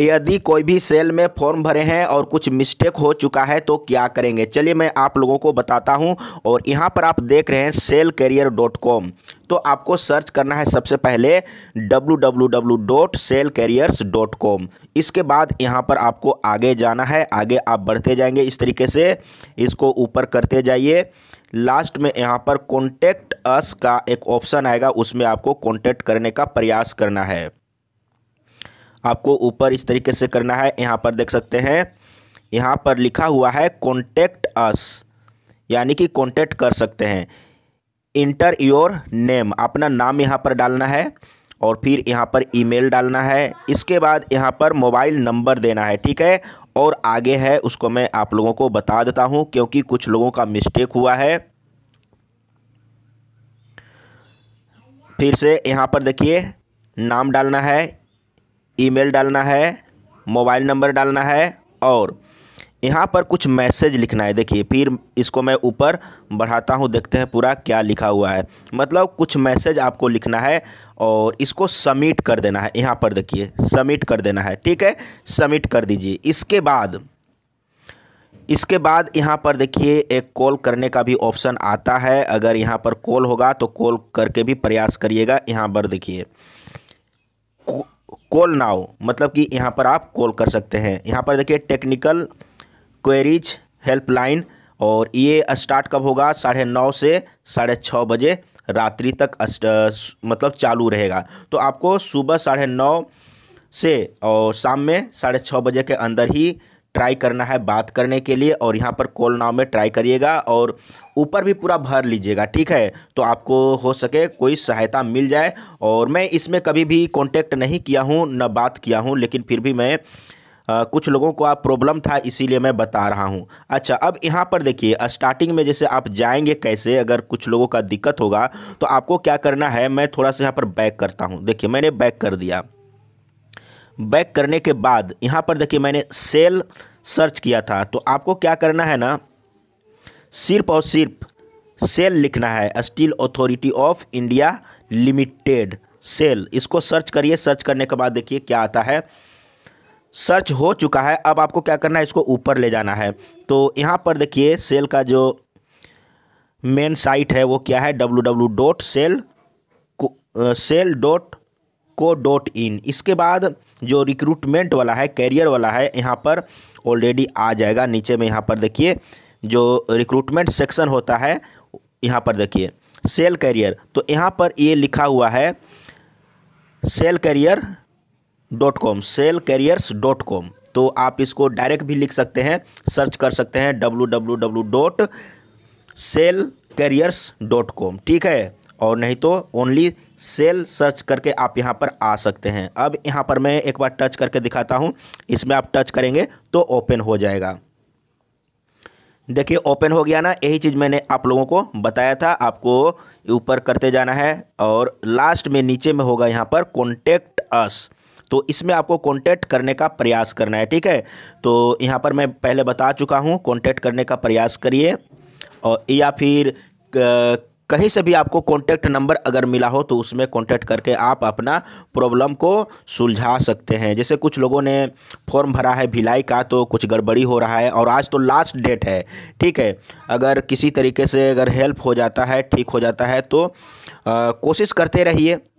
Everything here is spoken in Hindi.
यदि कोई भी सेल में फॉर्म भरे हैं और कुछ मिस्टेक हो चुका है तो क्या करेंगे चलिए मैं आप लोगों को बताता हूं और यहां पर आप देख रहे हैं सेल करियर डॉट कॉम तो आपको सर्च करना है सबसे पहले W W W dot SAIL careers dot com इसके बाद यहाँ पर आपको आगे जाना है आगे आप बढ़ते जाएंगे इस तरीके से इसको ऊपर करते जाइए लास्ट में यहाँ पर कॉन्टेक्ट अस का एक ऑप्शन आएगा उसमें आपको कॉन्टेक्ट करने का प्रयास करना है आपको ऊपर इस तरीके से करना है यहाँ पर देख सकते हैं यहाँ पर लिखा हुआ है कॉन्टेक्ट अस यानी कि कॉन्टेक्ट कर सकते हैं इंटर योर नेम अपना नाम यहाँ पर डालना है और फिर यहाँ पर ईमेल डालना है इसके बाद यहाँ पर मोबाइल नंबर देना है ठीक है और आगे है उसको मैं आप लोगों को बता देता हूँ क्योंकि कुछ लोगों का मिस्टेक हुआ है फिर से यहाँ पर देखिए नाम डालना है ईमेल डालना है मोबाइल नंबर डालना है और यहाँ पर कुछ मैसेज लिखना है देखिए फिर इसको मैं ऊपर बढ़ाता हूँ देखते हैं पूरा क्या लिखा हुआ है मतलब कुछ मैसेज आपको लिखना है और इसको सबमिट कर देना है यहाँ पर देखिए सबमिट कर देना है ठीक है सबमिट कर दीजिए इसके बाद इसके बाद यहाँ पर देखिए एक कॉल करने का भी ऑप्शन आता है अगर यहाँ पर कॉल होगा तो कॉल करके भी प्रयास करिएगा यहाँ पर देखिए कॉल नाउ मतलब कि यहाँ पर आप कॉल कर सकते हैं यहाँ पर देखिए टेक्निकल क्वेरीज हेल्पलाइन और ये स्टार्ट कब होगा साढ़े नौ से साढ़े छः बजे रात्रि तक मतलब चालू रहेगा तो आपको सुबह साढ़े नौ से और शाम में साढ़े छः बजे के अंदर ही ट्राई करना है बात करने के लिए और यहाँ पर कॉल नाव में ट्राई करिएगा और ऊपर भी पूरा भर लीजिएगा ठीक है तो आपको हो सके कोई सहायता मिल जाए और मैं इसमें कभी भी कांटेक्ट नहीं किया हूँ न बात किया हूँ लेकिन फिर भी मैं आ, कुछ लोगों को आप प्रॉब्लम था इसीलिए मैं बता रहा हूँ अच्छा अब यहाँ पर देखिए स्टार्टिंग में जैसे आप जाएंगे कैसे अगर कुछ लोगों का दिक्कत होगा तो आपको क्या करना है मैं थोड़ा सा यहाँ पर बैक करता हूँ देखिए मैंने बैक कर दिया बैक करने के बाद यहाँ पर देखिए मैंने सेल सर्च किया था तो आपको क्या करना है ना सिर्फ और सिर्फ सेल लिखना है Steel Authority of India Limited SAIL इसको सर्च करिए सर्च करने के बाद देखिए क्या आता है सर्च हो चुका है अब आपको क्या करना है इसको ऊपर ले जाना है तो यहाँ पर देखिए सेल का जो मेन साइट है वो क्या है W W dot SAIL SAIL dot co dot in इसके बाद जो रिक्रूटमेंट वाला है कैरियर वाला है यहाँ पर ऑलरेडी आ जाएगा नीचे में यहाँ पर देखिए जो रिक्रूटमेंट सेक्शन होता है यहाँ पर देखिए सेल कैरियर तो यहाँ पर ये लिखा हुआ है SAIL career dot com SAIL careers dot com तो आप इसको डायरेक्ट भी लिख सकते हैं सर्च कर सकते हैं W W W dot SAIL careers dot com ठीक है और नहीं तो ओनली सेल सर्च करके आप यहाँ पर आ सकते हैं अब यहाँ पर मैं एक बार टच करके दिखाता हूँ इसमें आप टच करेंगे तो ओपन हो जाएगा देखिए ओपन हो गया ना यही चीज़ मैंने आप लोगों को बताया था आपको ऊपर करते जाना है और लास्ट में नीचे में होगा यहाँ पर कॉन्टेक्ट अस तो इसमें आपको कॉन्टैक्ट करने का प्रयास करना है ठीक है तो यहाँ पर मैं पहले बता चुका हूँ कॉन्टैक्ट करने का प्रयास करिए और या फिर कहीं से भी आपको कॉन्टैक्ट नंबर अगर मिला हो तो उसमें कॉन्टैक्ट करके आप अपना प्रॉब्लम को सुलझा सकते हैं जैसे कुछ लोगों ने फॉर्म भरा है भिलाई का तो कुछ गड़बड़ी हो रहा है और आज तो लास्ट डेट है ठीक है अगर किसी तरीके से अगर हेल्प हो जाता है ठीक हो जाता है तो कोशिश करते रहिए